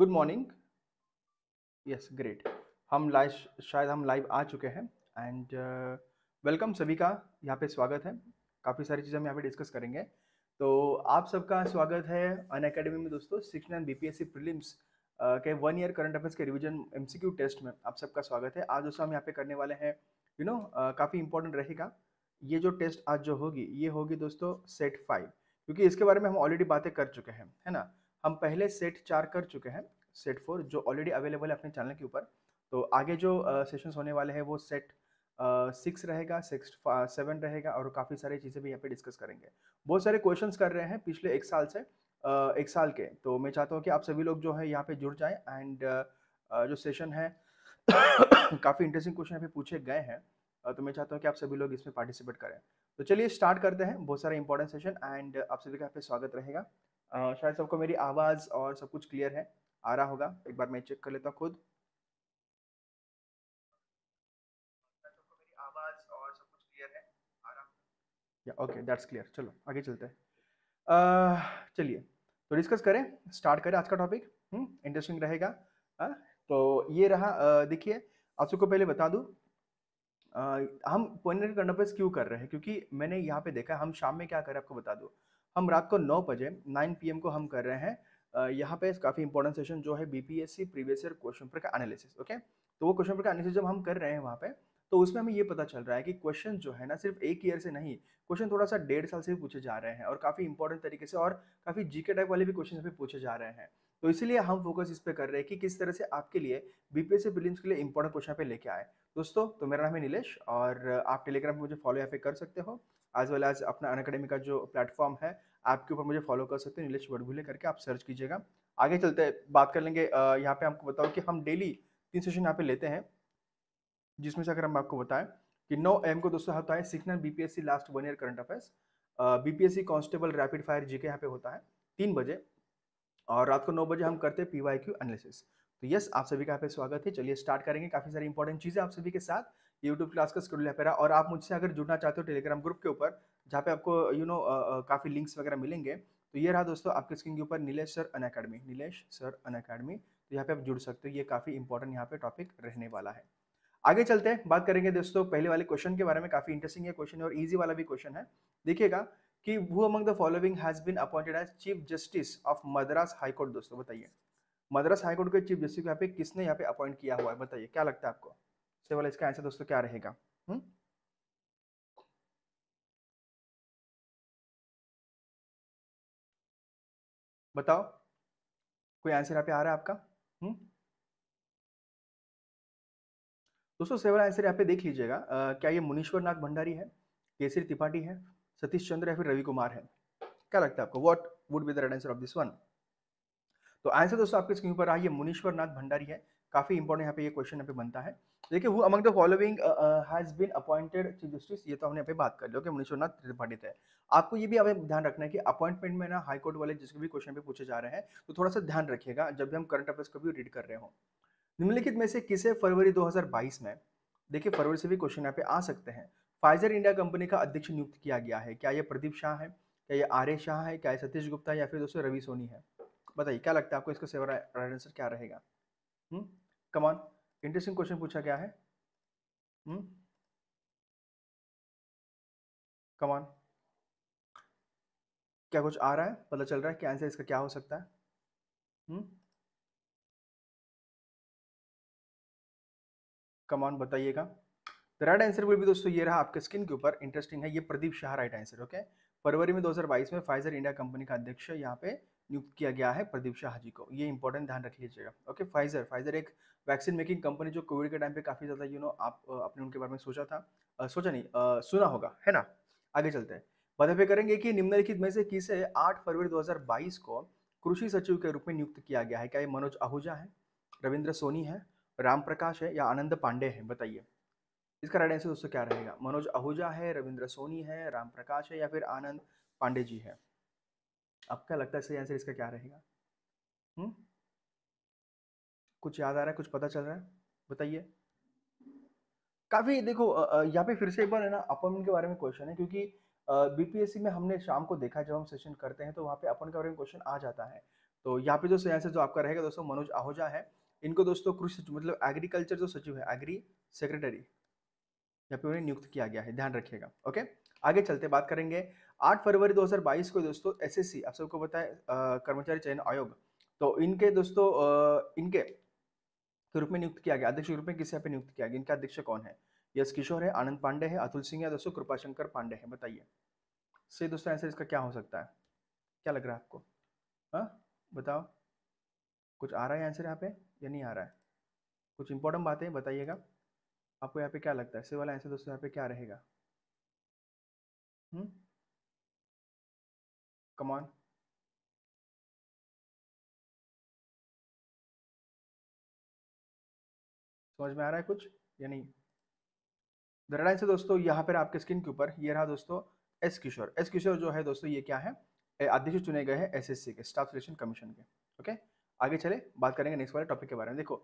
Good morning yes great हम live शायद हम लाइव आ चुके हैं एंड वेलकम uh, सभी का यहाँ पे स्वागत है काफ़ी सारी चीज़ें हम यहाँ पे डिस्कस करेंगे तो आप सबका स्वागत है अन अकेडमी में दोस्तों sixty nine B P S C prelims के वन ईयर करंट अफेयर्स के revision M C Q test में आप सबका स्वागत है आज दोस्तों हम यहाँ पे करने वाले हैं यू नो काफ़ी इंपॉर्टेंट रहेगा ये जो टेस्ट आज जो होगी ये होगी दोस्तों सेट फाइव क्योंकि इसके बारे में हम ऑलरेडी बातें कर चुके हैं है ना हम पहले सेट चार कर चुके हैं सेट फोर जो ऑलरेडी अवेलेबल है अपने चैनल के ऊपर तो आगे जो सेशंस होने वाले हैं वो सेट सिक्स रहेगा सिक्स सेवन रहेगा और काफ़ी सारी चीज़ें भी यहाँ पे डिस्कस करेंगे बहुत सारे क्वेश्चंस कर रहे हैं पिछले एक साल से uh, एक साल के तो मैं चाहता हूँ कि आप सभी लोग जो है यहाँ पे जुड़ जाएं एंड uh, जो सेशन है काफ़ी इंटरेस्टिंग क्वेश्चन यहाँ पे पूछे गए हैं तो मैं चाहता हूँ कि आप सभी लोग इसमें पार्टिसिपेट करें तो चलिए स्टार्ट करते हैं बहुत सारे इंपॉर्टेंट सेशन एंड आप सभी का यहाँ पे स्वागत रहेगा शायद सबको मेरी आवाज़ और सब कुछ क्लियर है आ रहा होगा एक बार मैं चेक कर लेता हूँ खुद या ओके दैट्स क्लियर चलो आगे चलते हैं uh, चलिए तो डिस्कस करें स्टार्ट करें आज का टॉपिक इंटरेस्टिंग हम्म, रहेगा तो ये रहा देखिए आप सबको पहले बता दूँ हम पोइनर कंडपस क्यों कर रहे हैं क्योंकि मैंने यहाँ पे देखा हम शाम में क्या करें आपको बता दूँ हम रात को नौ बजे नाइन पी को हम कर रहे हैं यहाँ पे काफ़ी इंपॉर्टेंट सेशन जो है BPSC previous year question paper का एनालिसिस ओके तो वो क्वेश्चन पेपर का एनालिसिस जब हम कर रहे हैं वहाँ पे तो उसमें हमें ये पता चल रहा है कि क्वेश्चन जो है ना सिर्फ एक ईयर से नहीं क्वेश्चन थोड़ा सा डेढ़ साल से भी पूछे जा रहे हैं और काफ़ी इंपॉर्टेंट तरीके से और काफ़ी जीके टाइप वाले भी क्वेश्चन भी पूछे जा रहे हैं तो इसलिए हम फोकस इस पर कर रहे हैं कि किस तरह से आपके लिए बीपीएससी प्रीलिम्स के लिए इंपॉर्टेंट क्वेश्चन पे लेके आए दोस्तों तो मेरा नाम है नीलेश और आप टेलीग्राम पर मुझे फॉलो यहाँ पे कर सकते हो एज वेल एज अपना अनकेडमी का जो प्लेटफॉर्म है ऐप के ऊपर मुझे फॉलो कर सकते हैं नीलेश वर्गुले करके आप सर्च कीजिएगा आगे चलते हैं बात कर लेंगे यहाँ पे आपको बताओ कि हम डेली तीन सेशन यहाँ पे लेते हैं जिसमें से अगर हम आपको बताएं कि नौ एम को दोस्तों होता है signal BPSC last one year current affairs BPSC constable rapid fire GK यहाँ पे होता है तीन बजे और रात को नौ बजे हम करते हैं पी वाई क्यू एनालिसिस तो यस आप सभी का यहाँ पे स्वागत है चलिए स्टार्ट करेंगे काफ़ी सारी इंपॉर्टेंट चीज़ें आप सभी के साथ यूट्यूब क्लास का स्कूल है पेरा और आप मुझसे अगर जुड़ना चाहते हो टेलीग्राम ग्रुप के ऊपर जहाँ पे आपको यू नो काफ़ी लिंक्स वगैरह मिलेंगे तो ये रहा दोस्तों आपके स्क्रीन के ऊपर Nilesh sir Unacademy Nilesh sir Unacademy तो यहाँ पे आप जुड़ सकते हो ये काफ़ी इंपॉर्टेंट यहाँ पे टॉपिक रहने वाला है आगे चलते हैं बात करेंगे दोस्तों पहले वाले क्वेश्चन के बारे में काफ़ी इंटरेस्टिंग है क्वेश्चन और ईजी वाला भी क्वेश्चन है देखिएगा कि वो among the following has been appointed as chief justice of Madras high court दोस्तों बताइए मद्रास हाईकोर्ट के चीफ जस्टिस यहाँ पे किसने यहाँ पे अपॉइंट किया हुआ है बताइए क्या लगता है आपको सही वाला इसका आंसर दोस्तों क्या रहेगा हुँ? हम्म? बताओ कोई आंसर यहाँ पे आ रहा है आपका हुँ? हम्म? दोस्तों सेवन आंसर यहाँ पे देख लीजिएगा क्या ये मुनीश्वर नाथ भंडारी है केसरी त्रिपाठी है सतीश चंद्र या फिर रवि कुमार है क्या लगता है आपको what would be the right answer of this one तो आंसर दोस्तों आपके स्क्रीन पर आइए मुनीश्वर नाथ भंडारी है काफी इंपॉर्टेंट यहाँ पे ये क्वेश्चन यहाँ पे बनता है देखिए वो among the following has been appointed chief justice ये तो हमने यहाँ पे बात कर लिया कि मनीश्वरनाथ त्रिपाठी है आपको ये भी अब ध्यान रखना है कि अपॉइंटमेंट में ना हाई कोर्ट वाले जिसके भी क्वेश्चन पे पूछे जा रहे हैं तो थोड़ा सा ध्यान रखिएगा जब भी हम करंट अफेयर्स को भी रीड कर रहे हो निम्नलिखित में से किसे फरवरी दो में देखिए फरवरी से भी क्वेश्चन यहाँ पे आ सकते हैं फाइजर इंडिया कंपनी का अध्यक्ष नियुक्त किया गया है क्या ये प्रदीप शाह है क्या ये आर शाह है क्या ये सतीश गुप्ता या फिर दोस्तों रवि सोनी है बताइए क्या लगता है आपको इसका सेवर आंसर क्या रहेगा कमान हम्म, इंटरेस्टिंग क्वेश्चन पूछा गया है कमान हम्म। क्या कुछ आ रहा है पता चल रहा है कि आंसर इसका क्या हो सकता है कमान हम्म। बताइएगा द राइट आंसर भी दोस्तों ये रहा आपके स्किन के ऊपर इंटरेस्टिंग है ये Pradeep Shah right answer okay फरवरी में 2022 में फाइजर इंडिया कंपनी का अध्यक्ष यहाँ पे नियुक्त किया गया है प्रदीप शाह जी को ये इंपॉर्टेंट ध्यान रख लीजिएगा ओके फाइजर फाइजर एक वैक्सीन मेकिंग कंपनी जो कोविड के टाइम पे काफ़ी ज़्यादा यू नो आप अपने उनके बारे में सोचा था आ, सोचा नहीं आ, सुना होगा है ना आगे चलते हैं बता पे करेंगे कि निम्नलिखित में से किसे आठ फरवरी दो को कृषि सचिव के रूप में नियुक्त किया गया है क्या ये मनोज आहूजा है रविंद्र सोनी है राम प्रकाश है या आनंद पांडे है बताइए इसका राइट आंसर दोस्तों क्या रहेगा मनोज आहूजा है रविंद्र सोनी है राम प्रकाश है या फिर आनंद पांडे जी है अब क्या लगता है सही आंसर इसका क्या रहेगा हुँ? हम्म? कुछ याद आ रहा है कुछ पता चल रहा है बताइए काफ़ी देखो यहाँ पे फिर से एक बार है ना अपॉइंटमेंट के बारे में क्वेश्चन है क्योंकि बीपीएससी में हमने शाम को देखा जब हम सेशन करते हैं तो वहां पे अपॉइंट के बारे में क्वेश्चन आ जाता है तो यहाँ पे जो सही आंसर जो आपका रहेगा दोस्तों मनोज आहोजा है इनको दोस्तों कृषि सचिव मतलब एग्रीकल्चर जो सचिव है एग्री सेक्रेटरी यहाँ पे उन्हें नियुक्त किया गया है ध्यान रखिएगा ओके आगे चलते बात करेंगे आठ फरवरी 2022 को दोस्तों एसएससी आप सबको पता है कर्मचारी चयन आयोग तो इनके दोस्तों इनके के रूप में नियुक्त किया गया अध्यक्ष के रूप में किसे पे नियुक्त किया गया इनका अध्यक्ष कौन है यस किशोर है आनंद पांडे है अतुल सिंह है दोस्तों कृपाशंकर पांडे है बताइए से दोस्तों आंसर इसका क्या हो सकता है क्या लग रहा है आपको हाँ बताओ कुछ आ रहा है आंसर यहाँ पे या नहीं आ रहा है कुछ इंपॉर्टेंट बातें बताइएगा आपको यहाँ पे क्या लगता है इससे वाला आंसर दोस्तों यहाँ पे क्या रहेगा हम्म? Come on. समझ में आ रहा है कुछ या नहीं द रेड दोस्तों यहाँ पर आपके स्किन के ऊपर ये रहा दोस्तों एस किशोर एस किशोर जो है दोस्तों ये क्या है अध्यक्ष चुने गए हैं एसएससी के स्टाफ सिलेक्शन कमीशन के ओके आगे चले बात करेंगे नेक्स्ट वाले टॉपिक के बारे में देखो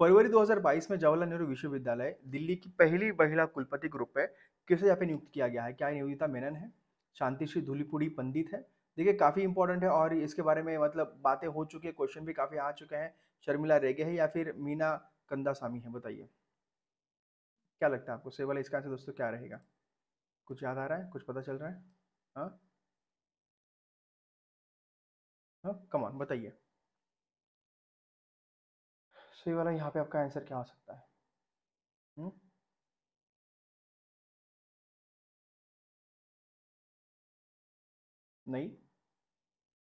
फरवरी 2022 में जवाहरलाल नेहरू विश्वविद्यालय दिल्ली की पहली महिला कुलपति ग्रुप है किसे यहाँ पे नियुक्त किया गया है क्या नियोजिता मेनन है शांति श्री पंडित है देखिए काफ़ी इंपॉर्टेंट है और इसके बारे में मतलब बातें हो चुकी है क्वेश्चन भी काफ़ी आ चुके हैं शर्मिला रेगे है या फिर मीना कंदासामी है बताइए क्या लगता है आपको से वाला इसका आंसर दोस्तों क्या रहेगा कुछ याद आ रहा है कुछ पता चल रहा है हाँ हाँ कमान बताइए सही वाला यहाँ पे आपका आंसर क्या हो सकता है हुँ? हम्म? नहीं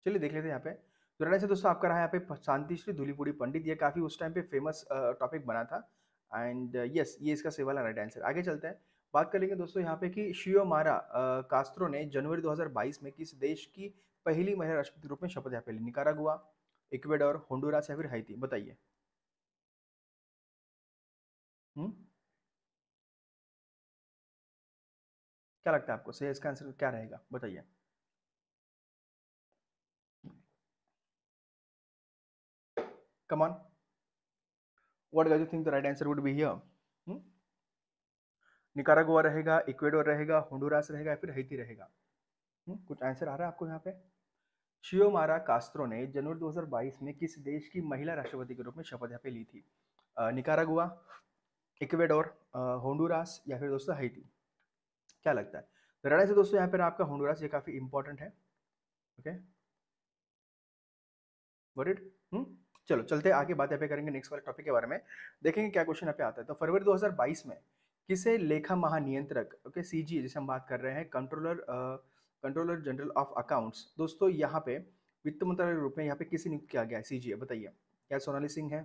चलिए देख लेते हैं यहाँ पे तो रहने से दोस्तों आपका रहा यहाँ पे शांति श्री धूलीपुड़ी पंडित ये काफ़ी उस टाइम पे फेमस टॉपिक बना था एंड यस ये इसका सेवा सेवाला राइट आंसर आगे चलते हैं बात करेंगे दोस्तों यहाँ पे कि शियो मारा कास्त्रो ने जनवरी 2022 में किस देश की पहली महिला राष्ट्रपति रूप में शपथ यहाँ पे ली निकारागुआ इक्वेडोर होंडोरा से फिर हाइती बताइए हम्म? क्या लगता है आपको सही इसका आंसर क्या रहेगा बताइए Come on. What guys you think the right answer would be here? Hmm? रहेगा इक्वेडोर रहेगा होंडोरास रहेगा फिर हैती रहेगा हुँ? Hmm? कुछ आंसर आ रहा है आपको यहाँ पे शियोमारा कास्त्रो ने जनवरी 2022 में किस देश की महिला राष्ट्रपति के रूप में शपथ यहाँ पे ली थी निकारागुआ इक्वेडोर होंडुरास या फिर दोस्तों हैती क्या लगता है तो राइट से दोस्तों यहाँ पर आपका होंडुरास ये काफ़ी इंपॉर्टेंट है ओके वट इट चलो चलते आगे बात यहाँ पे करेंगे नेक्स्ट वाले टॉपिक के बारे में देखेंगे क्या क्वेश्चन यहाँ पे आता है तो फरवरी 2022 में किसे लेखा महानियंत्रक ओके सी जी जिसे हम बात कर रहे हैं controller controller general of accounts दोस्तों यहाँ पे वित्त मंत्रालय के रूप में यहाँ पे किसे नियुक्त किया गया है सी जी बताइए क्या सोनाली सिंह है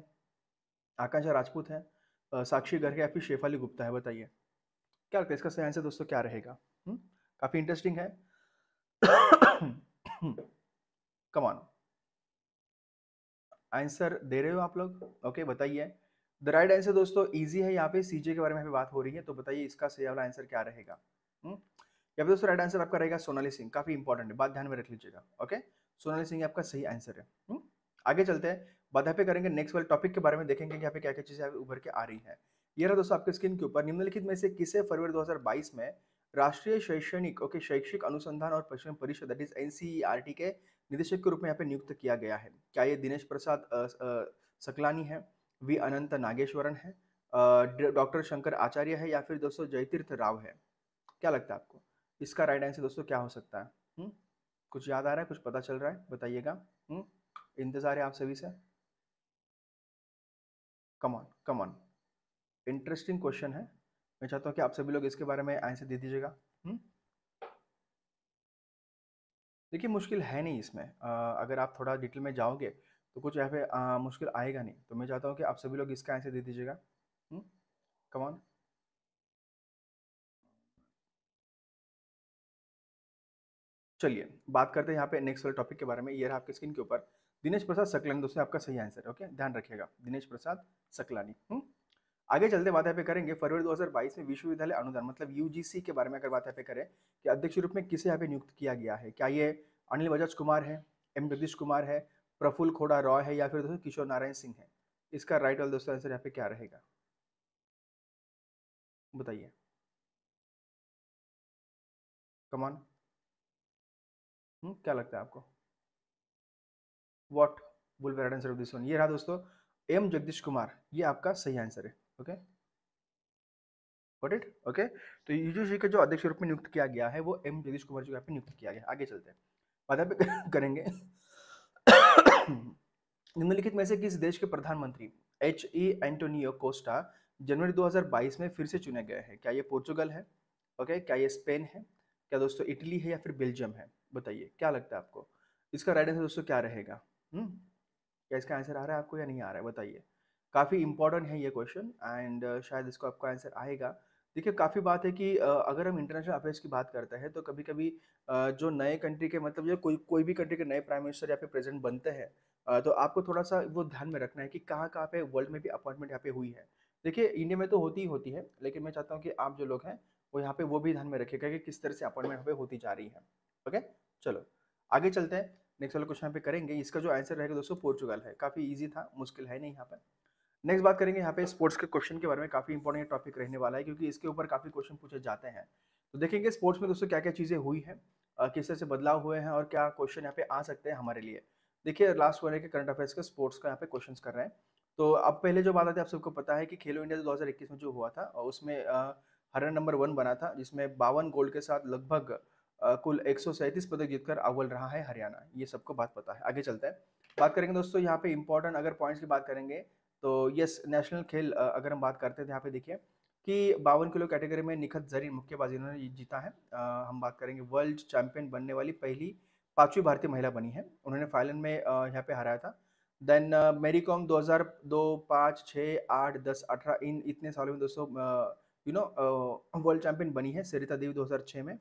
आकांक्षा राजपूत है साक्षी गर्ग या फिर शेफाली गुप्ता है बताइए क्या लगता है इसका सही आंसर दोस्तों क्या रहेगा हम्म, काफ़ी इंटरेस्टिंग है कमान आंसर दे रहे हो आप लोग ओके बताइए द राइट आंसर दोस्तों इजी है यहाँ पे सीजे के बारे में बात हो रही है तो बताइए इसका सही वाला आंसर क्या रहेगा हम्म? या फिर दोस्तों राइट आंसर आपका रहेगा सोनाली सिंह काफी इंपॉर्टेंट है बात ध्यान में रख लीजिएगा ओके सोनाली सिंह आपका सही आंसर है हम्म? आगे चलते हैं बाद पे करेंगे नेक्स्ट वाले टॉपिक के बारे में देखेंगे कि यहाँ पे क्या क्या चीजें उभर के आ रही है ये रहा दोस्तों आपके स्क्रीन के ऊपर निम्नलिखित में से किसे फरवरी 2022 में राष्ट्रीय शैक्षणिक ओके शैक्षिक अनुसंधान और प्रशिक्षण परिषद दैट इज एन के निदेशक के रूप में यहाँ पे नियुक्त किया गया है क्या ये दिनेश प्रसाद सकलानी है वी अनंत नागेश्वरन है डॉक्टर शंकर आचार्य है या फिर दोस्तों जयतीर्थ राव है क्या लगता है आपको इसका राइट आंसर दोस्तों क्या हो सकता है हु? हम्म? कुछ याद आ रहा है कुछ पता चल रहा है बताइएगा हम्म? इंतजार है आप सभी से कमॉन कमॉन इंटरेस्टिंग क्वेश्चन है मैं चाहता हूँ कि आप सभी लोग इसके बारे में आंसर दे दीजिएगा हम्म? देखिए मुश्किल है नहीं इसमें आ, अगर आप थोड़ा डिटेल में जाओगे तो कुछ यहाँ पे मुश्किल आएगा नहीं तो मैं चाहता हूँ कि आप सभी लोग इसका आंसर दे दीजिएगा कमान हम्म? चलिए बात करते हैं यहाँ पे नेक्स्ट वाले टॉपिक के बारे में ये रहा आपके स्किन के ऊपर दिनेश प्रसाद सकलानी दोस्तों आपका सही आंसर ओके ध्यान रखिएगा दिनेश प्रसाद सकलानी हुँ? हम्म? आगे चलते बात यहाँ पे करेंगे फरवरी 2022 में विश्वविद्यालय अनुदान मतलब यूजीसी के बारे में अगर बात यहाँ पे करें कि अध्यक्ष रूप में किसे यहाँ पे नियुक्त किया गया है क्या ये अनिल बजाज कुमार है एम जगदीश कुमार है प्रफुल खोड़ा रॉय है या फिर दोस्तों किशोर नारायण सिंह है इसका राइट और दोस्तों आंसर यहाँ पे क्या रहेगा बताइए कमान हम्म, क्या लगता है आपको वॉट बुल आंसर ऑफ दिस वन ये रहा दोस्तों एम जगदीश कुमार ये आपका सही आंसर है ओके इट ओके तो यूजीसी का जो अध्यक्ष रूप में नियुक्त किया गया है वो एम जगदीश कुमार जी को यहाँ नियुक्त किया गया आगे चलते हैं करेंगे निम्नलिखित में से किस देश के प्रधानमंत्री एच ई एंटोनियो कोस्टा जनवरी 2022 में फिर से चुने गए हैं क्या ये पोर्चुगल है ओके क्या ये स्पेन है क्या दोस्तों इटली है या फिर बेल्जियम है बताइए क्या लगता है आपको इसका राइट आंसर दोस्तों क्या रहेगा हम्म? क्या इसका आंसर आ रहा है आपको या नहीं आ रहा है बताइए काफ़ी इंपॉर्टेंट है ये क्वेश्चन एंड uh, शायद इसको आपका आंसर आएगा देखिए काफ़ी बात है कि uh, अगर हम इंटरनेशनल अफेयर्स की बात करते हैं तो कभी कभी uh, जो नए कंट्री के मतलब जो कोई कोई भी कंट्री के नए प्राइम मिनिस्टर या फिर प्रेजेंट बनते हैं तो आपको थोड़ा सा वो ध्यान में रखना है कि कहाँ कहाँ पे वर्ल्ड में भी अपॉइंटमेंट यहाँ पे हुई है देखिए इंडिया में तो होती ही होती है लेकिन मैं चाहता हूँ कि आप जो लोग हैं वो यहाँ पे वो भी ध्यान में रखेगा कि किस तरह से अपॉइंटमेंट यहाँ पे होती जा रही है ओके चलो आगे चलते हैं नेक्स्ट वाला क्वेश्चन पे करेंगे इसका जो आंसर रहेगा दोस्तों पोर्चुगल है काफ़ी ईजी था मुश्किल है नहीं यहाँ पर नेक्स्ट बात करेंगे यहाँ पे स्पोर्ट्स के क्वेश्चन के बारे में काफ़ी इंपॉर्टेंट टॉपिक रहने वाला है क्योंकि इसके ऊपर काफ़ी क्वेश्चन पूछे जाते हैं तो देखेंगे स्पोर्ट्स में दोस्तों क्या क्या चीज़ें हुई हैं किस तरह से बदलाव हुए हैं और क्या क्वेश्चन यहाँ पे आ सकते हैं हमारे लिए देखिए लास्ट वन के करंट अफेयर्स के स्पोर्ट्स का यहाँ पे क्वेश्चन कर रहे हैं तो अब पहले जो बात आती है आप सबको पता है कि खेलो इंडिया दो में जो हुआ था उसमें हरण नंबर वन बना था जिसमें बावन गोल्ड के साथ लगभग कुल एक पदक जीतकर अव्वल रहा है हरियाणा ये सबको बात पता है आगे चलते हैं बात करेंगे दोस्तों यहाँ पे इंपॉर्टेंट अगर पॉइंट्स की बात करेंगे तो यस नेशनल खेल अगर हम बात करते हैं तो यहाँ पे देखिए कि बावन किलो कैटेगरी में निखत जरीन मुक्केबाजी इन्होंने जीता है आ, हम बात करेंगे वर्ल्ड चैंपियन बनने वाली पहली पांचवी भारतीय महिला बनी है उन्होंने फाइनल में यहाँ पे हराया था देन मेरी कॉम दो हज़ार दो पाँच छः आठ दस अठारह इन इतने सालों में दोस्तों यू नो वर्ल्ड चैंपियन बनी है सरिता देवी छः में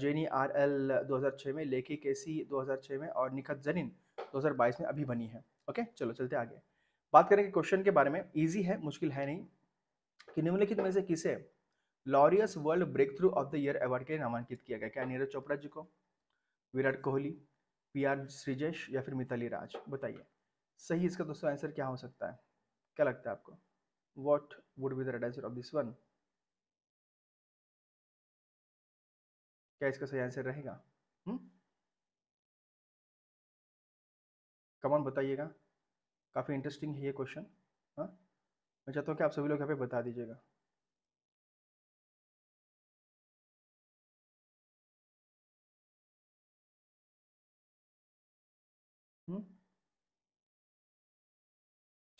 जेनी आर एल छः में लेखी केसी छः में और निखत जरीन बाईस में अभी बनी है ओके चलो चलते आगे बात करेंगे क्वेश्चन के बारे में ईजी है मुश्किल है नहीं कि निम्नलिखित में से किसे Laureus world breakthrough of the year award के लिए नामांकित किया गया क्या नीरज चोपड़ा जी को विराट कोहली पी आर श्रीजेश या फिर मिताली राज बताइए सही इसका दोस्तों आंसर क्या हो सकता है क्या लगता है आपको what would be the right answer of this one क्या इसका सही आंसर रहेगा कमान हम्म? बताइएगा काफ़ी इंटरेस्टिंग है ये क्वेश्चन हाँ मैं चाहता हूँ कि आप सभी लोग यहाँ पे बता दीजिएगा हम्म?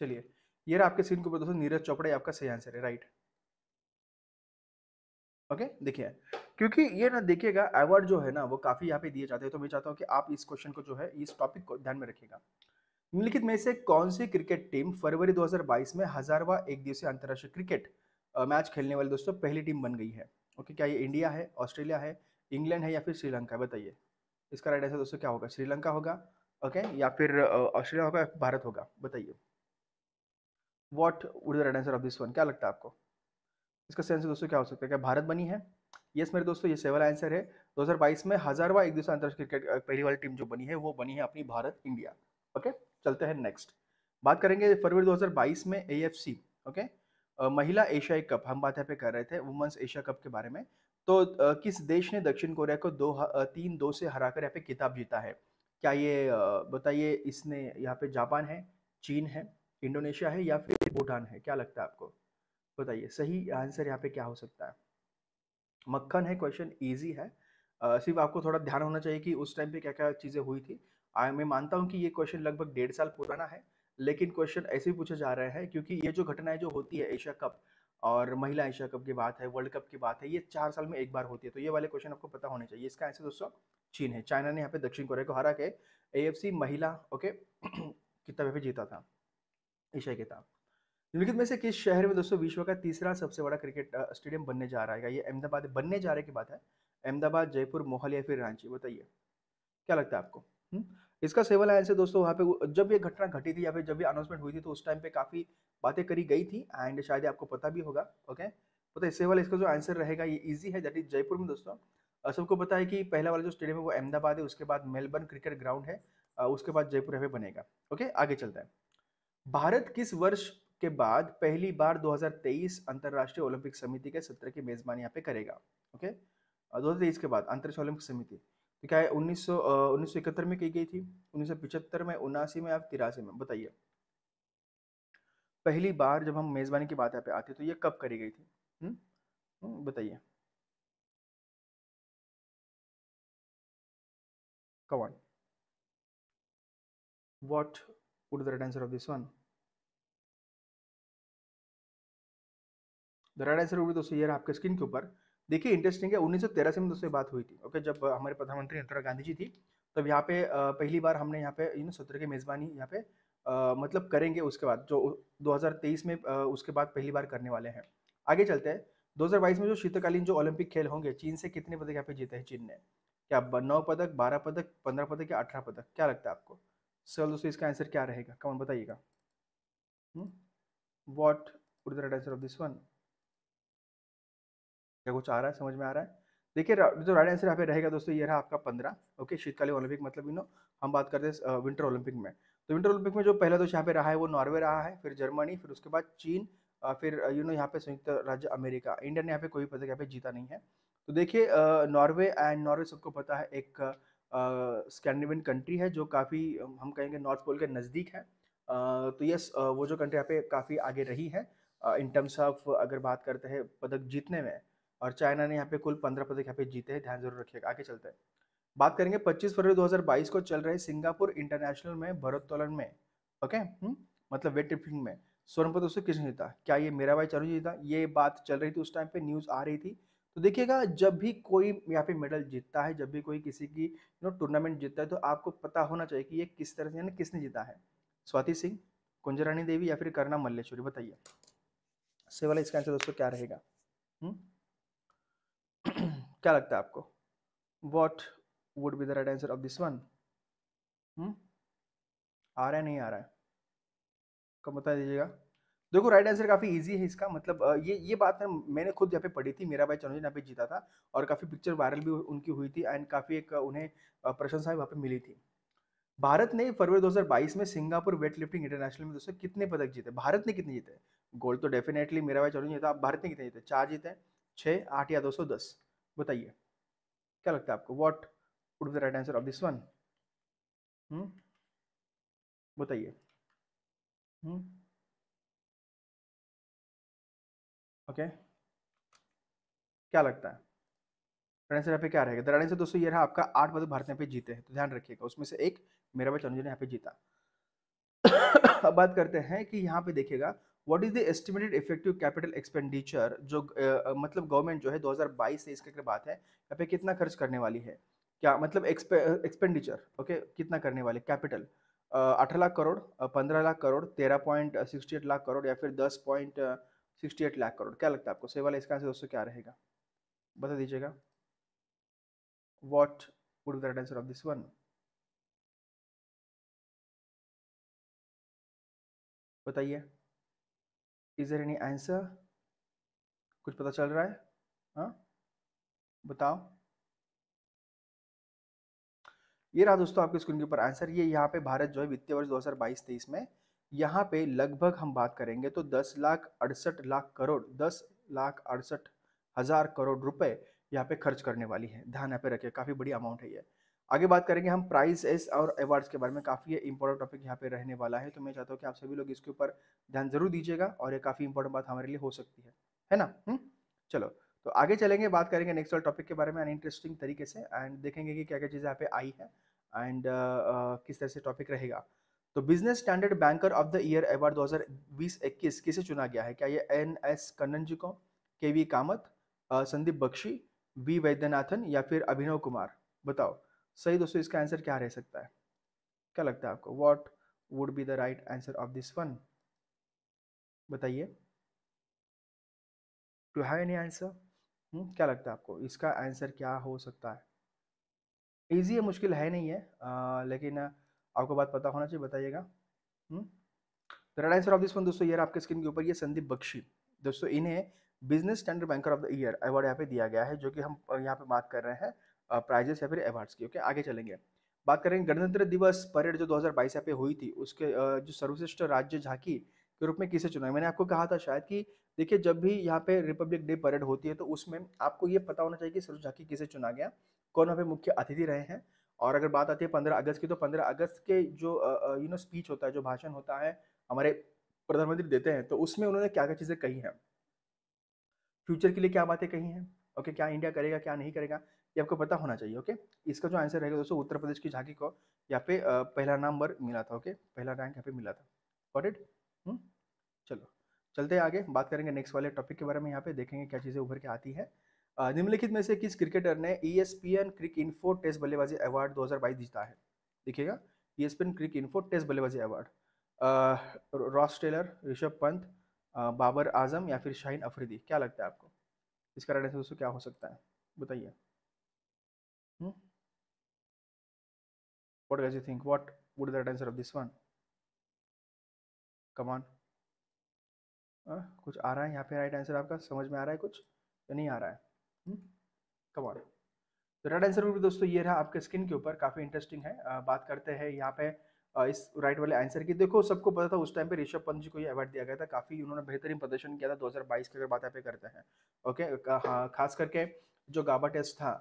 चलिए ये रहा आपके सीन के ऊपर दोस्तों नीरज चोपड़ा आपका सही आंसर है राइट ओके देखिए क्योंकि ये ना देखिएगा अवार्ड जो है ना वो काफ़ी यहाँ पे दिए जाते हैं तो मैं चाहता हूँ कि आप इस क्वेश्चन को जो है इस टॉपिक को ध्यान में रखिएगा निम्नलिखित में से कौन सी क्रिकेट टीम फरवरी 2022 में हजारवा एक दिवसीय अंतर्राष्ट्रीय क्रिकेट मैच खेलने वाली दोस्तों पहली टीम बन गई है ओके क्या ये इंडिया है ऑस्ट्रेलिया है इंग्लैंड है या फिर श्रीलंका बताइए इसका राइट आंसर दोस्तों क्या होगा श्रीलंका होगा ओके या फिर ऑस्ट्रेलिया होगा भारत होगा बताइए what would the right answer of this one क्या लगता है आपको इसका सही दोस्तों क्या हो सकता है क्या भारत बनी है यस मेरे दोस्तों ये सेवल आंसर है 2022 में हजारवा एक दूसरा अंतर्राष्ट्रीय क्रिकेट पहली वाली टीम जो बनी है वो बनी है अपनी भारत इंडिया ओके okay? चलते हैं नेक्स्ट बात करेंगे फरवरी 2022 में ए ओके महिला एशियाई कप हम बात यहाँ पे कर रहे थे वुमेंस एशिया कप के बारे में तो किस देश ने दक्षिण कोरिया को दो तीन दो से हरा कर यहाँ पे किताब जीता है क्या ये बताइए इसने यहाँ पे जापान है चीन है इंडोनेशिया है या फिर भूटान है क्या लगता है आपको बताइए सही आंसर यहाँ पे क्या हो सकता है मक्खन है क्वेश्चन ईजी है सिर्फ आपको थोड़ा ध्यान होना चाहिए कि उस टाइम पे क्या क्या चीज़ें हुई थी आई मैं मानता हूँ कि ये क्वेश्चन लगभग डेढ़ साल पुराना है लेकिन क्वेश्चन ऐसे ही पूछा जा रहा है क्योंकि ये जो घटनाएं जो होती है एशिया कप और महिला एशिया कप की बात है वर्ल्ड कप की बात है ये चार साल में एक बार होती है तो ये वाले क्वेश्चन आपको पता होने चाहिए इसका आंसर दोस्तों चीन है चाइना ने यहाँ पे दक्षिण कोरिया को हरा के ए महिला ओके किताब पे जीता था एशिया किताब निम्नलिखित में से किस शहर में दोस्तों विश्व का तीसरा सबसे बड़ा क्रिकेट स्टेडियम बनने जा रहा है ये अहमदाबाद बनने जा रहे की बात है अहमदाबाद जयपुर मोहाली या फिर रांची बताइए क्या लगता है आपको हुँ? हम्म? इसका सिविल आंसर से दोस्तों वहाँ पे जब ये घटना घटी थी या फिर जब ये अनाउंसमेंट हुई थी तो उस टाइम पे काफ़ी बातें करी गई थी एंड शायद आपको पता भी होगा ओके पता इससे वाला इसका जो आंसर रहेगा ये इजी है दैट इज जयपुर में दोस्तों सबको पता है कि पहला वाला जो स्टेडियम है वो अहमदाबाद है उसके बाद मेलबर्न क्रिकेट ग्राउंड है उसके बाद जयपुर यहाँ बनेगा ओके आगे चलता है भारत किस वर्ष के बाद पहली बार 2023 अंतर्राष्ट्रीय ओलंपिक समिति के सत्र की मेजबानी यहाँ पे करेगा ओके दो के बाद अंतरराष्ट्रीय ओलंपिक समिति क्या है उन्नीस सौ इकहत्तर में की गई थी उन्नीस सौ पिछहत्तर में उनासी में आप तिरासी में बताइए पहली बार जब हम मेज़बानी की बात यहाँ पे आते तो ये कब करी गई थी हम्म, हम्म, बताइए कवन what would the right answer of this one the right answer answer दोस्तों ये आपके स्क्रीन के ऊपर देखिए इंटरेस्टिंग है तेरह से मुझसे बात हुई थी ओके जब हमारे प्रधानमंत्री इंदिरा गांधी जी थी तब यहाँ पे पहली बार हमने यहाँ पे इन सत्र की मेज़बानी यहाँ पे मतलब करेंगे उसके बाद जो 2023 में उसके बाद पहली बार करने वाले हैं आगे चलते हैं 2022 में जो शीतकालीन जो ओलंपिक खेल होंगे चीन से कितने पदक यहाँ पे जीते हैं चीन ने क्या नौ पदक बारह पदक पंद्रह पदक या अठारह पदक क्या लगता है आपको सर दोस्तों इसका आंसर क्या रहेगा कौन बताइएगा what would the right answer of this one क्या कुछ आ रहा है समझ में आ रहा है देखिए जो राइट आंसर यहाँ पे रहेगा दोस्तों ये रहा आपका पंद्रह ओके शीतकालीन ओलंपिक मतलब यू नो हम बात करते हैं विंटर ओलंपिक में तो विंटर ओलंपिक में जो पहला दोष यहाँ पे रहा है वो नॉर्वे रहा है फिर जर्मनी फिर उसके बाद चीन फिर यू नो यहाँ पे संयुक्त राज्य अमेरिका इंडिया ने यहाँ पे कोई पदक यहाँ पे जीता नहीं है तो देखिए नॉर्वे एंड नॉर्वे सबको पता है एक स्कैंडिनेवियन कंट्री है जो काफ़ी हम कहेंगे नॉर्थ पोल के नज़दीक है तो यस वो जो कंट्री यहाँ पे काफ़ी आगे रही है इन टर्म्स ऑफ अगर बात करते हैं पदक जीतने में और चाइना ने यहाँ पे कुल पंद्रह पदक यहाँ पे जीते हैं ध्यान जरूर रखिएगा आगे चलते हैं बात करेंगे 25 फरवरी 2022 को चल रहे सिंगापुर इंटरनेशनल में भरोत्तोलन में ओके हुँ? हम्म? मतलब वेट लिफ्टिंग में स्वर्ण पदक से किसने जीता क्या ये मेरा भाई चारू जीता ये बात चल रही थी उस टाइम पे न्यूज़ आ रही थी तो देखिएगा जब भी कोई यहाँ पे मेडल जीतता है जब भी कोई किसी की यू नो टूर्नामेंट जीतता है तो आपको पता होना चाहिए कि ये किस तरह से यानी किसने जीता है स्वाति सिंह कुंजरानी देवी या फिर करना मल्लेश्वरी बताइए से वाला इसका आंसर दोस्तों क्या रहेगा हुँ? हम्म? क्या लगता है आपको what would be the right answer of this one आ रहा है नहीं आ रहा है कब बता दीजिएगा देखो राइट आंसर काफ़ी इजी है इसका मतलब ये ये बात है मैंने खुद यहाँ पे पढ़ी थी मेरा भाई चौधरी यहाँ पे जीता था और काफ़ी पिक्चर वायरल भी उनकी हुई थी एंड काफ़ी एक उन्हें प्रशंसा भी वहाँ पे मिली थी भारत ने फरवरी 2022 में सिंगापुर वेट लिफ्टिंग इंटरनेशनल में दोस्तों कितने पदक जीते भारत ने कितने जीते गोल्ड तो डेफिनेटली मेरा भाई चौधरी जीता भारत ने कितने जीते चार जीते छः आठ या दो सौ दस बताइए क्या लगता है आपको what would the right answer of this one बताइए ओके हम्म? क्या लगता है राइट आंसर यहाँ पे क्या रहेगा द राइट आंसर दोस्तों ये रहा आपका आठ बदल भारत यहाँ पे जीते हैं तो ध्यान रखिएगा उसमें से एक मेरा बच्चा यहाँ पे जीता अब बात करते हैं कि यहाँ पे देखिएगा what is the estimated effective capital expenditure जो uh, मतलब गवर्नमेंट जो है 2022 से इसके बात है यहाँ पे कितना खर्च करने वाली है क्या मतलब एक्सपेंडिचर ओके okay, कितना करने वाले कैपिटल अठारह लाख करोड़ पंद्रह लाख करोड़ तेरह point sixty eight lakh crore या फिर दस point sixty eight lakh crore क्या लगता है आपको सही वाला इसका आंसर दोस्तों क्या रहेगा बता दीजिएगा what would be the answer of this one बताइए इज एर एनी आंसर कुछ पता चल रहा है हा? बताओ ये रहा दोस्तों आपके स्क्रीन के ऊपर आंसर ये यहाँ पे भारत जो है वित्तीय वर्ष 2022-23 में यहाँ पे लगभग हम बात करेंगे तो दस लाख अड़सठ लाख करोड़ दस लाख अड़सठ हजार करोड़ रुपए यहाँ पे खर्च करने वाली है ध्यान यहाँ पे रखिए काफी बड़ी अमाउंट है ये आगे बात करेंगे हम प्राइजेस और अवार्ड्स के बारे में काफ़ी इंपॉर्टेंट टॉपिक यहाँ पे रहने वाला है तो मैं चाहता हूँ कि आप सभी लोग इसके ऊपर ध्यान जरूर दीजिएगा और ये काफ़ी इंपॉर्टेंट बात हमारे लिए हो सकती है है ना हुँ? हम्म? चलो तो आगे चलेंगे बात करेंगे नेक्स्ट वाले टॉपिक के बारे में इंटरेस्टिंग तरीके से एंड देखेंगे कि क्या क्या चीज़ें यहाँ पे आई है एंड uh, uh, किस तरह से टॉपिक रहेगा तो Business Standard banker of the year award दो हज़ार किसे चुना गया है क्या ये एन एस कन्नन जी को K V Kamath Sandeep Bakhshi V Vaidyanathan या फिर अभिनव कुमार बताओ सही दोस्तों इसका आंसर क्या रह सकता है क्या लगता है आपको what would be the right answer of this one बताइए टू हैव एनी आंसर क्या लगता है आपको इसका आंसर क्या हो सकता है इजी है मुश्किल है नहीं है आ, लेकिन आपको बात पता होना चाहिए बताइएगा the right answer of this one दोस्तों यार आपके स्क्रीन के ऊपर ये संदीप बख्शी दोस्तों इन्हें Business Standard banker of the year award यहाँ पे दिया गया है जो कि हम यहाँ पे बात कर रहे हैं प्राइजेस या फिर अवार्ड्स की ओके आगे चलेंगे बात करेंगे गणतंत्र दिवस परेड जो 2022 यहाँ पे हुई थी उसके जो सर्वश्रेष्ठ राज्य झांकी के रूप में किसे चुना है मैंने आपको कहा था शायद कि देखिए जब भी यहाँ पे रिपब्लिक डे परेड होती है तो उसमें आपको ये पता होना चाहिए कि सर्वश्रेष्ठ झांकी किसे चुना गया कौन वहाँ पे मुख्य अतिथि रहे हैं और अगर बात आती है पंद्रह अगस्त की तो पंद्रह अगस्त के जो यू नो स्पीच होता है जो भाषण होता है हमारे प्रधानमंत्री देते हैं तो उसमें उन्होंने क्या क्या चीज़ें कही हैं फ्यूचर के लिए क्या बातें कही हैं ओके okay, क्या इंडिया करेगा क्या नहीं करेगा ये आपको पता होना चाहिए ओके इसका जो आंसर रहेगा दोस्तों उत्तर प्रदेश की झांकी को यहाँ पे पहला नंबर मिला था ओके पहला रैंक यहाँ पे मिला था गॉट इट हम्म? चलो चलते आगे बात करेंगे नेक्स्ट वाले टॉपिक के बारे में यहाँ पे देखेंगे क्या चीज़ें उभर के आती है निम्नलिखित में से किस क्रिकेटर ने E S P N Cricinfo test बल्लेबाजी अवार्ड दो हज़ार बाईस जीता है देखिएगा E S P N Cricinfo test बल्लेबाजी award Ross Taylor Rishabh Pant Babar Azam या फिर शाहीन अफरीदी क्या लगता है आपको इसका कारण दोस्तों क्या हो सकता है बताइए What guys you think? What would be the answer of this one? Come on. आ, हाँ, कुछ आ रहा है यहाँ पे राइट आंसर आपका समझ में आ रहा है कुछ या नहीं आ रहा है कम तो राइट आंसर भी दोस्तों ये रहा आपके स्किन के ऊपर काफ़ी इंटरेस्टिंग है आ, बात करते हैं यहाँ पे आ, इस राइट वाले आंसर की देखो सबको पता था उस टाइम पे ऋषभ पंत जी को ये अवार्ड दिया गया था काफ़ी उन्होंने बेहतरीन प्रदर्शन किया था 2022 की अगर बात यहाँ पे करते हैं ओके हाँ, खास करके जो गाबा टेस्ट था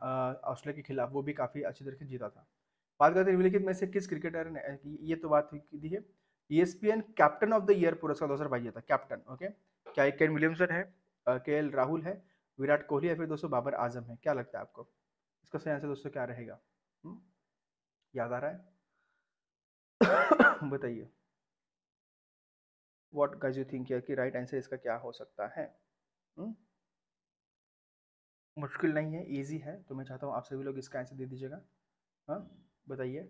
ऑस्ट्रेलिया के खिलाफ वो भी काफ़ी अच्छी तरीके जीता था बात करते हैं निम्नलिखित में से किस क्रिकेटर ने ये तो बात दी e है ESPN captain of the year पुरस्कार 2022 था कैप्टन ओके क्या केन विलियमसन है के एल राहुल है विराट कोहली है फिर दोस्तों बाबर आजम है क्या लगता है आपको इसका सही आंसर दोस्तों क्या रहेगा हम्म? याद आ रहा है बताइए वॉट गज यू थिंक कि राइट आंसर इसका क्या हो सकता है हम्म? मुश्किल नहीं है ईजी है तो मैं चाहता हूँ आप सभी लोग इसका आंसर दे दीजिएगा हाँ बताइए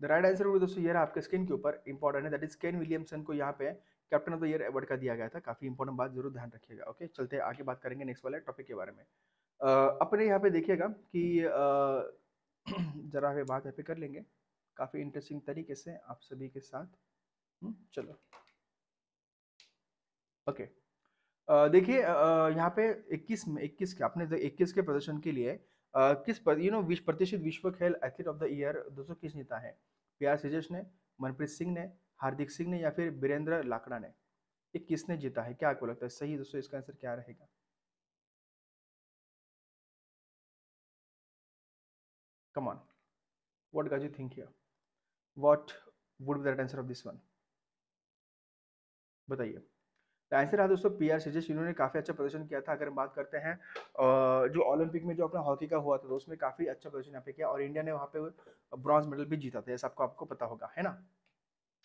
द राइट आंसर होगा दोस्तों ये रहा आपके स्किन के ऊपर इंपॉर्टेंट है दैट इज केन विलियमसन को यहाँ पे captain of the year award का दिया गया था काफ़ी इंपॉर्टेंट बात जरूर ध्यान रखिएगा ओके चलते हैं आगे बात करेंगे नेक्स्ट वाले टॉपिक के बारे में आ, अपने यहाँ पे देखिएगा कि जरा बात यहाँ पे कर लेंगे काफ़ी इंटरेस्टिंग तरीके से आप सभी के साथ हुँ? हम्म, चलो ओके देखिए यहाँ पे 21 में 21 के आपने 21 तो के प्रदर्शन के लिए किस यू नो विश्व प्रतिष्ठित विश्व खेल एथलीट ऑफ द ईयर दोस्तों किस जीता है पी आर सिजेश ने मनप्रीत सिंह ने हार्दिक सिंह ने या फिर बीरेंद्र लाकड़ा ने ये किसने जीता है क्या आपको लगता है सही दोस्तों इसका आंसर क्या रहेगा कम ऑन what गज you think here would be be answer of this one बताइए तो ऐसे रहा दोस्तों पी आर सिजेश इन्होंने काफ़ी अच्छा प्रदर्शन किया था अगर हम बात करते हैं जो ओलंपिक में जो अपना हॉकी का हुआ था तो उसमें काफ़ी अच्छा प्रदर्शन यहाँ पे किया और इंडिया ने वहाँ पे ब्रॉन्ज मेडल भी जीता था ये सबको आपको पता होगा है ना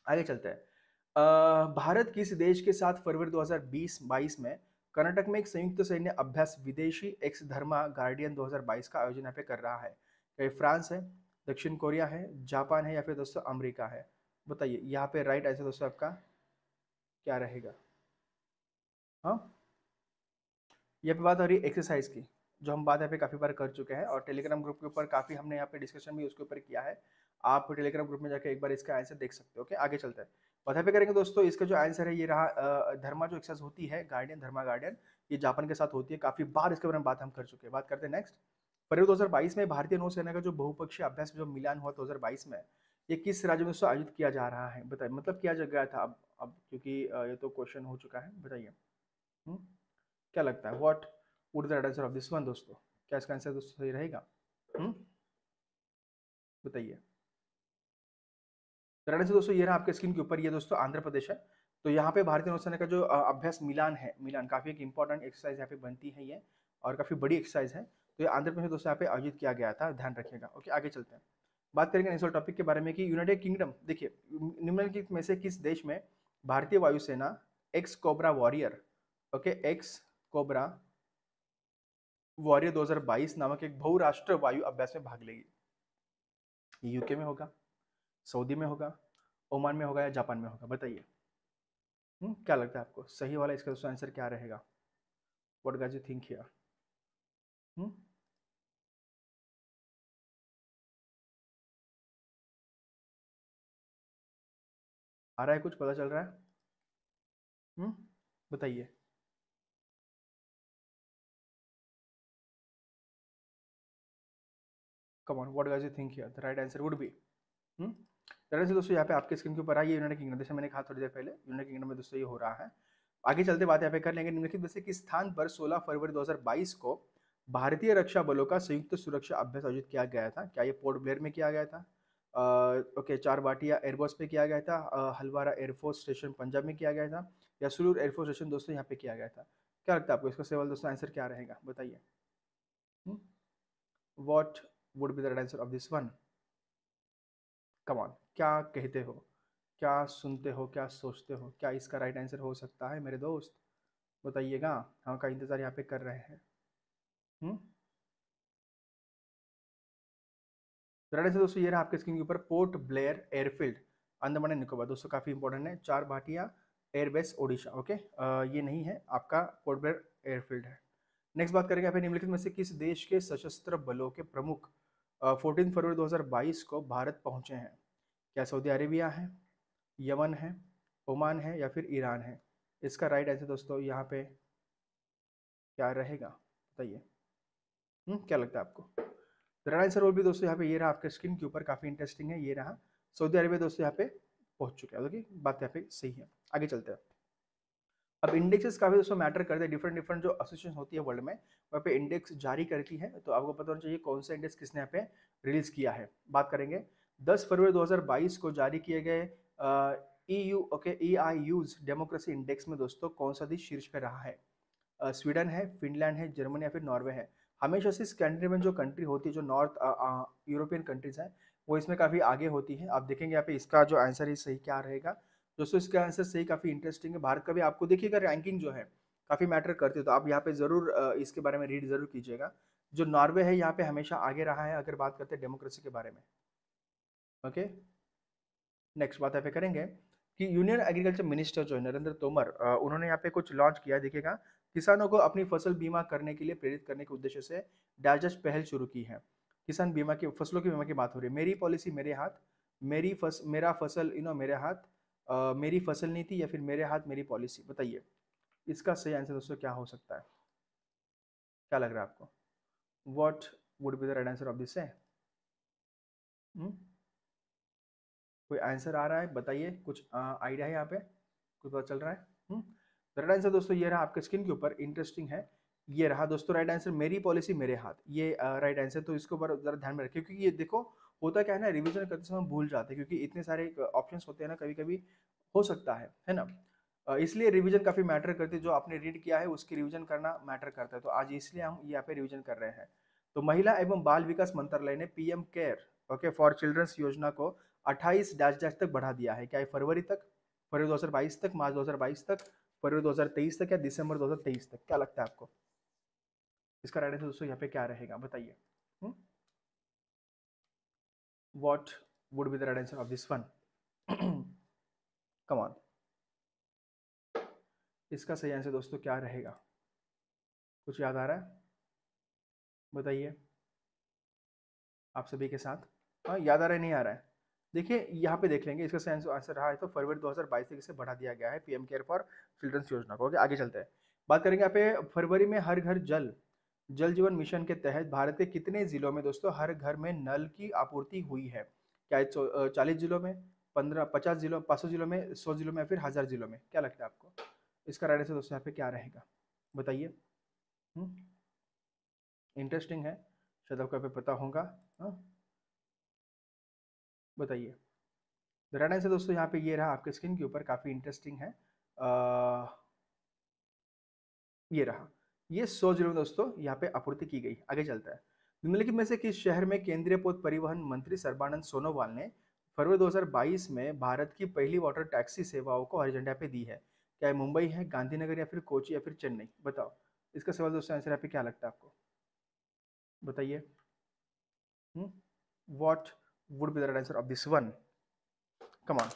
आगे चलते हैं भारत किस देश के साथ फरवरी दो हज़ार में कर्नाटक में एक संयुक्त सैन्य अभ्यास विदेशी एक्स धर्मा गार्डियन 2022 का आयोजन यहाँ पे कर रहा है कहीं फ्रांस है दक्षिण कोरिया है जापान है या फिर दोस्तों अमेरिका है बताइए यहाँ पे राइट आंसर दोस्तों आपका क्या रहेगा हाँ यहाँ पे बात हो रही है एक्सरसाइज की जो हम बात यहाँ पे काफ़ी बार कर चुके हैं और टेलीग्राम ग्रुप के ऊपर काफ़ी हमने यहाँ पे डिस्कशन भी उसके ऊपर किया है आप टेलीग्राम ग्रुप में जाकर एक बार इसका आंसर देख सकते हो ओके आगे चलते हैं पता तो पे करेंगे दोस्तों इसका जो आंसर है ये रहा धर्मा जो एक्सरसाइज होती है गार्डियन धर्मा गार्डियन ये जापान के साथ होती है काफ़ी बार इसके बारे में बात हम कर चुके हैं बात करते हैं नेक्स्ट फरवरी दो में भारतीय नौसेना का जो बहुपक्षीय अभ्यास जो मिलान हुआ दो में ये किस राज्य में उसको आयोजित किया जा रहा है बताइए मतलब किया जा गया था अब अब क्योंकि ये तो क्वेश्चन हो चुका है बताइए हम्म? क्या लगता है what would the answer of this one दोस्तों क्या इसका आंसर दोस्तों सही रहेगा हम्म? बताइए तो दोस्तों ये रहा आपके स्क्रीन के ऊपर ये दोस्तों आंध्र प्रदेश है तो यहाँ पे भारतीय नौसेना का जो अभ्यास मिलान है मिलान काफ़ी एक इंपॉर्टेंट एक्सरसाइज यहाँ पे बनती है ये और काफ़ी बड़ी एक्सरसाइज है तो ये आंध्र प्रदेश दोस्तों यहाँ पे आयोजित किया गया था ध्यान रखिएगा ओके आगे चलते हैं बात करेंगे नेशनल टॉपिक के बारे में कि यूनाइटेड किंगडम देखिए निम्नलिखित में से किस देश में भारतीय वायुसेना X Cobra warrior okay X Cobra warrior 2022 नामक एक बहुराष्ट्र वायु अभ्यास में भाग लेगी यूके में होगा सऊदी में होगा ओमान में होगा या जापान में होगा बताइए हम्म, क्या लगता है आपको सही वाला इसका दोस्तों आंसर क्या रहेगा वॉट गज यू थिंक हियर आ रहा है कुछ पता चल रहा है हम्म, बताइए come on what you think here the right answer would be right दोस्तों यहाँ पे आपके स्क्रीन के ऊपर आई यूनाइटेड किंगडम जैसे मैंने कहा थोड़ी देर पहले यूनाइटेड किंगडम में दोस्तों ये हो रहा है आगे चलते बात यहाँ पे कर लेंगे निम्नलिखित में से किस स्थान पर 16 फरवरी 2022 को भारतीय रक्षा बलों का संयुक्त सुरक्षा अभ्यास आयोजित किया गया था क्या ये पोर्ट ब्लेयर में किया गया था ओके चार बाटिया एयरबोस पे किया गया था हलवारा एयरफोर्स स्टेशन पंजाब में किया गया था या सुरूर एयरफोर्स स्टेशन दोस्तों यहाँ पे किया गया था क्या लगता है आपको इसका सवाल दोस्तों आंसर क्या रहेगा बताइए what hmm? Would be the right answer of this one come on क्या कहते हो क्या सुनते हो क्या सोचते हो क्या इसका राइट right आंसर हो सकता है मेरे दोस्त बताइएगा हम हाँ, का इंतज़ार यहाँ पे कर रहे हैं राइट हम्म? आंसर दोस्तों ये रहा आपके स्क्रीन के ऊपर पोर्ट ब्लेयर एयरफील्ड अंदमान एंड निकोबार दोस्तों काफ़ी इंपॉर्टेंट है Charbatia airbase Odisha okay आ, ये नहीं है आपका पोर्ट ब्लेयर एयरफील्ड है नेक्स्ट बात करेंगे यहाँ निम्नलिखित में से किस देश के सशस्त्र बलों के प्रमुख फोर्टीन फरवरी 2022 को भारत पहुंचे हैं क्या सऊदी अरेबिया है यमन है ओमान है या फिर ईरान है इसका राइट आंसर दोस्तों यहाँ पे क्या रहेगा बताइए हम्म, क्या लगता है आपको राइट आंसर और भी दोस्तों यहाँ पे ये रहा आपके स्क्रीन के ऊपर काफ़ी इंटरेस्टिंग है ये रहा सऊदी अरेबिया दोस्तों यहाँ पे पहुँच चुके हैं ओके बात यहाँ पे सही है आगे चलते हैं अब इंडेक्सेस काफ़ी दोस्तों मैटर करते हैं डिफरेंट डिफरेंट जो एसोसिएशन होती है वर्ल्ड में वहाँ पे इंडेक्स जारी करती है तो आपको पता होना चाहिए कौन सा इंडेक्स किसने यहाँ पे रिलीज़ किया है बात करेंगे 10 फरवरी 2022 को जारी किए गए E U okay E I U's democracy index में दोस्तों कौन सा देश शीर्ष पे रहा है स्वीडन है फिनलैंड है जर्मनी या फिर नॉर्वे है हमेशा से स्कैंडिनेवियन में जो कंट्री होती है जो नॉर्थ यूरोपियन कंट्रीज हैं वो इसमें काफ़ी आगे होती है आप देखेंगे यहाँ पे इसका जो आंसर है सही क्या रहेगा दोस्तों इसका आंसर सही काफ़ी इंटरेस्टिंग है भारत का भी आपको देखिएगा रैंकिंग जो है काफ़ी मैटर करती है तो आप यहाँ पे ज़रूर इसके बारे में रीड ज़रूर कीजिएगा जो नॉर्वे है यहाँ पे हमेशा आगे रहा है अगर बात करते हैं डेमोक्रेसी के बारे में ओके नेक्स्ट बात यहाँ पे करेंगे कि यूनियन एग्रीकल्चर मिनिस्टर जो है नरेंद्र तोमर उन्होंने यहाँ पे कुछ लॉन्च किया देखिएगा किसानों को अपनी फसल बीमा करने के लिए प्रेरित करने के उद्देश्य से डायजस्ट पहल शुरू की है किसान बीमा की फसलों की बीमा की बात हो रही है मेरी पॉलिसी मेरे हाथ मेरी फस मेरा फसल यू नो मेरे हाथ आ, मेरी फसल नीति या फिर मेरे हाथ मेरी पॉलिसी बताइए इसका सही आंसर दोस्तों क्या हो सकता है क्या लग रहा है आपको what would be the right answer of this है हम्म? कोई आंसर आ रहा है बताइए कुछ आइडिया है यहाँ पे कुछ पता चल रहा है राइट हम्म? आंसर दोस्तों ये रहा आपके स्किन के ऊपर इंटरेस्टिंग है ये रहा दोस्तों राइट आंसर मेरी पॉलिसी मेरे हाथ ये राइट आंसर तो इसके ऊपर ज़रा ध्यान में रखिए क्योंकि ये देखो होता क्या है ना रिविजन करते समय भूल जाते हैं क्योंकि इतने सारे ऑप्शन होते हैं ना कभी कभी हो सकता है है ना इसलिए रिवीजन काफ़ी मैटर करती है जो आपने रीड किया है उसकी रिवीजन करना मैटर करता है तो आज इसलिए हम यहाँ पे रिवीजन कर रहे हैं तो महिला एवं बाल विकास मंत्रालय ने PM care okay for children's योजना को 28 डैश डैश तक बढ़ा दिया है क्या है फरवरी तक फरवरी 2022 तक मार्च 2022 तक फरवरी 2023 तक या दिसंबर 2023 तक क्या लगता है आपको इसका राइट आंसर तो दोस्तों यहाँ पे क्या रहेगा बताइए what would be the right answer of this one come on इसका सही आंसर दोस्तों क्या रहेगा कुछ याद आ रहा है बताइए आप सभी के साथ हाँ याद आ रहा है नहीं आ रहा है देखिए यहाँ पे देख लेंगे इसका सही आंसर रहा है तो फरवरी 2022 तक इसे बढ़ा दिया गया है पीएम केयर फॉर चिल्ड्रंस योजना को आगे चलते हैं बात करेंगे यहाँ पे फरवरी में हर घर जल जल जीवन मिशन के तहत भारत के कितने ज़िलों में दोस्तों हर घर में नल की आपूर्ति हुई है क्या चालीस ज़िलों में पंद्रह पचास ज़िलों पाँच सौ ज़िलों में सौ ज़िलों में फिर हज़ार ज़िलों में क्या लगता है आपको इसका राइट आंसर दोस्तों यहाँ पे क्या रहेगा बताइए इंटरेस्टिंग हम्म। है शायद आपको यहाँ पे पता होगा हाँ। बताइए राइट आंसर दोस्तों यहाँ पे ये रहा आपके स्क्रीन के ऊपर काफ़ी इंटरेस्टिंग है आ, ये रहा ये सौ जिलों में दोस्तों यहाँ पे आपूर्ति की गई आगे चलता है निम्नलिखित में से किस शहर में केंद्रीय पोत परिवहन मंत्री सर्बानंद सोनोवाल ने फरवरी 2022 में भारत की पहली वाटर टैक्सी सेवाओं को हरी झंडा पे दी है क्या है मुंबई है गांधीनगर या फिर कोची या फिर चेन्नई बताओ इसका सवाल दोस्तों आंसर यहाँ क्या लगता है आपको बताइए वॉट वुड बी दाइट answer of this one come on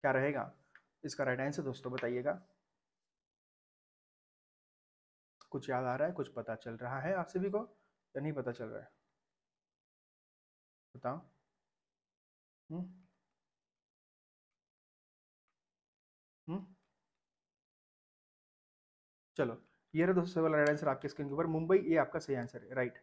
क्या रहेगा इसका राइट आंसर दोस्तों बताइएगा कुछ याद आ रहा है कुछ पता चल रहा है आप सभी को या नहीं पता चल रहा है बताओ हम्म। हम्म। चलो ये रहा दोस्तों वाला राइट आंसर आपके स्क्रीन के ऊपर मुंबई ये आपका सही आंसर है राइट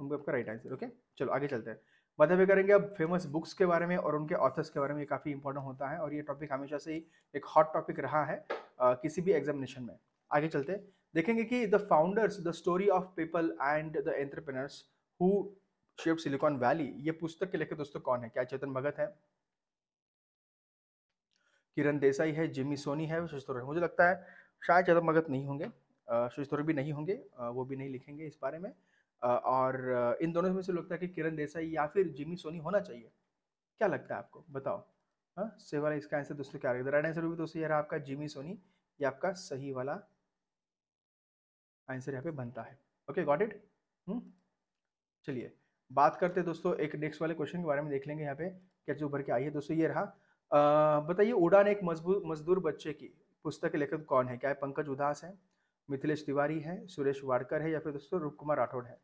मुंबई आपका राइट आंसर ओके चलो आगे चलते हैं बातें भी करेंगे अब फेमस बुक्स के बारे में और उनके ऑथर्स के बारे में काफ़ी इंपॉर्टेंट होता है और ये टॉपिक हमेशा से ही एक हॉट टॉपिक रहा है आ, किसी भी एग्जामिनेशन में आगे चलते देखेंगे कि the founders the story of people and the entrepreneurs who shape Silicon Valley ये पुस्तक के लेखक दोस्तों कौन है क्या चेतन भगत है किरण देसाई है जिमी सोनी है शशि थरूर मुझे लगता है शायद चेतन भगत नहीं होंगे शशि भी नहीं होंगे वो भी नहीं लिखेंगे इस बारे में और इन दोनों में से लगता है कि किरण देसाई या फिर जिमी सोनी होना चाहिए क्या लगता है आपको बताओ हाँ सही वाला इसका आंसर दोस्तों क्या राइट आंसर भी दोस्तों ये रहा आपका जिमी सोनी या आपका सही वाला आंसर यहाँ पे बनता है ओके गॉट इट चलिए बात करते दोस्तों एक नेक्स्ट वाले क्वेश्चन के बारे में देख लेंगे यहाँ पे क्या जो भर के आई है दोस्तों ये रहा बताइए उड़ान एक मजबूत मजदूर बच्चे की पुस्तक के लेखक कौन है क्या है पंकज उदास है मिथिलेश तिवारी है सुरेश वाडकर है या फिर दोस्तों रूप कुमार राठौड़ है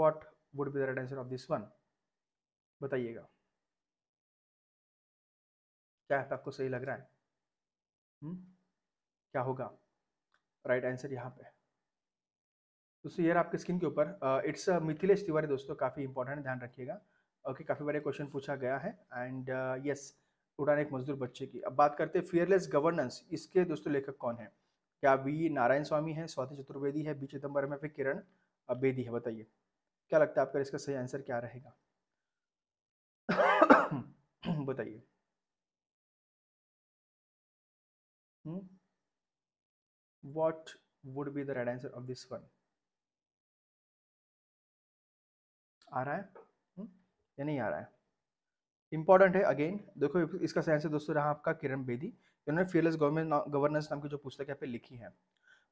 what would be the right answer of this one बताइएगा क्या है आपको सही लग रहा है हुँ? हम्म, क्या होगा राइट आंसर यहाँ पे दोस्तों ये आपके स्किन के ऊपर इट्स मिथिलेश तिवारी दोस्तों काफ़ी इंपॉर्टेंट ध्यान रखिएगा ओके काफ़ी बारे क्वेश्चन पूछा गया है एंड यस उड़ान एक मजदूर बच्चे की अब बात करते हैं फियरलेस गवर्नेंस इसके दोस्तों लेखक कौन है क्या वी नारायण स्वामी है स्वाति चतुर्वेदी है बी चिदम्बरम है फिर किरण बेदी है बताइए क्या लगता है आपका इसका सही आंसर क्या रहेगा बताइए what would be the right answer of this one आ रहा है हम्म, या नहीं आ रहा है इंपॉर्टेंट है अगेन देखो इसका सही है दोस्तों रहा आपका किरण बेदी इन्होंने फियरलेस गवर्नमेंट गवर्नेंस नाम की जो पुस्तक यहाँ पे लिखी है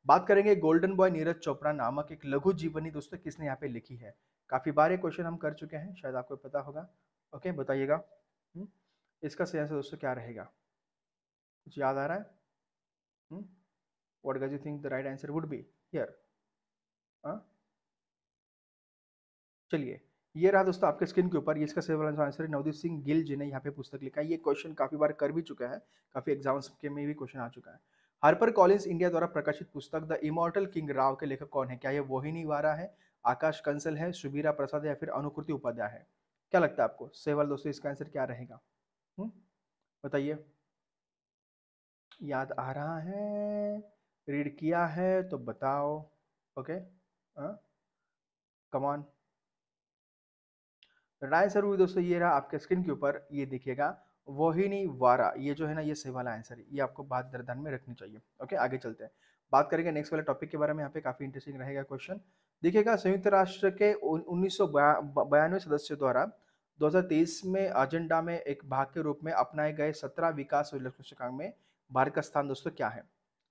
बात करेंगे गोल्डन बॉय नीरज चोपड़ा नामक एक लघु जीवनी दोस्तों किसने यहाँ पे लिखी है काफी बार ये क्वेश्चन हम कर चुके हैं शायद आपको पता होगा ओके बताइएगा हम्म, इसका सही आंसर दोस्तों क्या रहेगा कुछ याद आ रहा है what does you think the right answer would be here चलिए ये रहा दोस्तों आपके स्क्रीन के ऊपर इसका सेवल आंसर है नवदीप सिंह गिल जी ने यहाँ पे पुस्तक लिखा है ये क्वेश्चन काफ़ी बार कर भी चुका है काफ़ी एग्जाम्स के में भी क्वेश्चन आ चुका है हरपर कॉलेज इंडिया द्वारा प्रकाशित पुस्तक द इमोर्टल किंग राव के लेखक कौन है क्या ये वोहिनी वारा है आकाश कंसल है सुबीरा प्रसाद या फिर अनुकृति उपाध्याय है क्या लगता है आपको सेवल दोस्तों इसका आंसर क्या रहेगा हम्म, बताइए याद आ रहा है रीड किया है तो बताओ ओके कमान हाँ? आंसर राय हुई दोस्तों ये रहा आपके स्क्रीन के ऊपर ये दिखेगा वोहिनी वारा ये जो है ना ये सही वाला आंसर है ये आपको बात दरदान में रखनी चाहिए ओके आगे चलते हैं बात करेंगे नेक्स्ट वाले टॉपिक के बारे में यहाँ पे काफ़ी इंटरेस्टिंग रहेगा क्वेश्चन देखिएगा संयुक्त राष्ट्र के उन्नीस बया, सदस्यों द्वारा 2023 में एजेंडा में एक भाग के रूप में अपनाए गए 17 विकास और सूचकांक में भारत का स्थान दोस्तों क्या है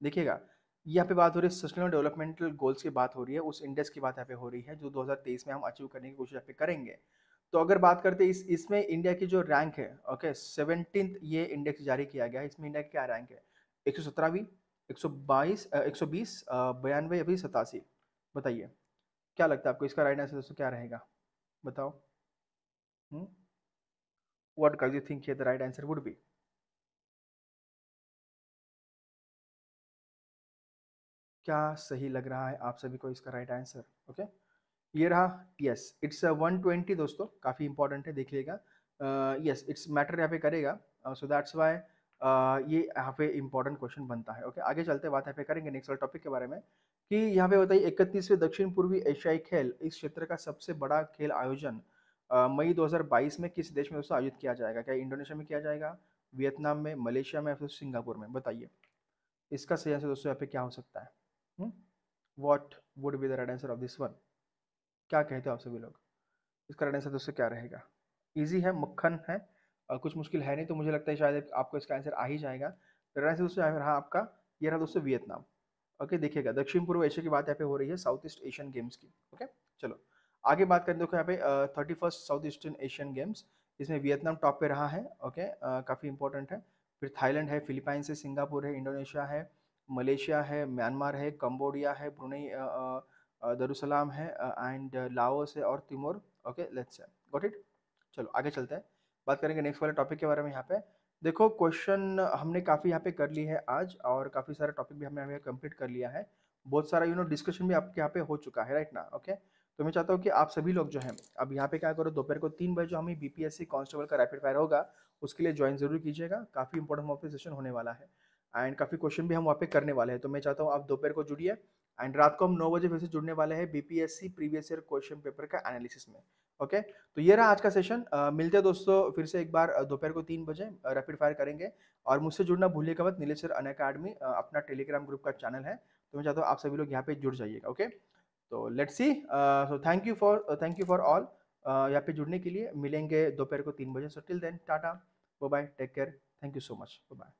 देखिएगा यहाँ पे बात हो रही है सस्टेनेबल डेवलपमेंटल गोल्स की बात हो रही है उस इंडेक्स की बात यहाँ पे हो रही है जो 2023 में हम अचीव करने की कोशिश यहाँ पे करेंगे तो अगर बात करते इस इसमें इंडिया की जो रैंक है ओके सेवनटीन ये इंडेक्स जारी किया गया है इसमें इंडिया की क्या रैंक है एक सौ सत्रहवीं एक सौ बाईस एक सौ बीस बयानवे अभी सतासी बताइए क्या लगता है आपको इसका राइट आंसर दोस्तों क्या रहेगा बताओ वट कर you think the right answer would be क्या सही लग रहा है आप सभी को इसका राइट आंसर ओके ये रहा यस इट्स वन ट्वेंटी दोस्तों काफ़ी इंपॉर्टेंट है देख लीजिएगा यस इट्स मैटर यहाँ पे करेगा सो दैट्स वाई ये यहाँ पे इंपॉर्टेंट क्वेश्चन बनता है ओके okay? आगे चलते बात यहाँ पे करेंगे नेक्स्ट टॉपिक के बारे में कि यहाँ पे बताइए इकतीसवें दक्षिण पूर्वी एशियाई खेल इस क्षेत्र का सबसे बड़ा खेल आयोजन मई 2022 में किस देश में दोस्तों आयोजित किया जाएगा क्या इंडोनेशिया में किया जाएगा वियतनाम में मलेशिया में या फिर सिंगापुर में बताइए इसका सही आंसर दोस्तों यहाँ पे क्या हो सकता है what would be the right answer of this one क्या कहते हो आप सभी लोग इसका राइट आंसर दोस्तों क्या रहेगा ईजी है मक्खन है और कुछ मुश्किल है नहीं तो मुझे लगता है शायद आपको इसका आंसर आ ही जाएगा राइट आंसर दोस्तों रहा आपका ये रहा दोस्तों वियतनाम ओके देखिएगा दक्षिण पूर्व एशिया की बात यहाँ पे हो रही है साउथ ईस्ट एशियन गेम्स की ओके चलो आगे बात करें देखो यहाँ पे thirty first South Eastern Asian Games इसमें वियतनाम टॉप पे रहा है ओके काफ़ी इंपॉर्टेंट है फिर थाईलैंड है फिलीपाइंस है सिंगापुर है इंडोनेशिया है मलेशिया है म्यांमार है कम्बोडिया है ब्रुनई दरुसलाम है एंड लाओस है और Timor okay let's say got it चलो आगे चलते हैं बात करेंगे नेक्स्ट वाले टॉपिक के बारे में यहाँ पे देखो क्वेश्चन हमने काफ़ी यहाँ पे कर ली है आज और काफ़ी सारे टॉपिक भी हमने यहाँ कंप्लीट कर लिया है बहुत सारा यू नो डिस्कशन भी आपके यहाँ पे हो चुका है राइट ना ओके तो मैं चाहता हूँ कि आप सभी लोग जो हैं अब यहाँ पे क्या करो दोपहर को तीन बजे जो हमें बीपीएससी कांस्टेबल का रैपिड फायर होगा उसके लिए ज्वाइन जरूर कीजिएगा काफ़ी इंपॉर्टेंट वहाँ पे सेशन होने वाला है एंड काफ़ी क्वेश्चन भी हम वहाँ पे करने वाले हैं तो मैं चाहता हूँ आप दोपहर को जुड़िए एंड रात को हम नौ बजे फिर से जुड़ने वाले हैं BPSC previous year question paper का एनालिसिस में ओके तो ये रहा आज का सेशन आ, मिलते हैं दोस्तों फिर से एक बार दोपहर को तीन बजे रैपिड फायर करेंगे और मुझसे जुड़ना भूलिएगा मत नीलेश्वर अन अकाडमी अपना टेलीग्राम ग्रुप का चैनल है तो मैं चाहता हूँ आप सभी लोग यहाँ पे जुड़ जाइएगा ओके तो let's see so thank you for thank you for all यहाँ पे जुड़ने के लिए मिलेंगे दोपहर को तीन बजे so till then tata bye bye take care thank you so much bye bye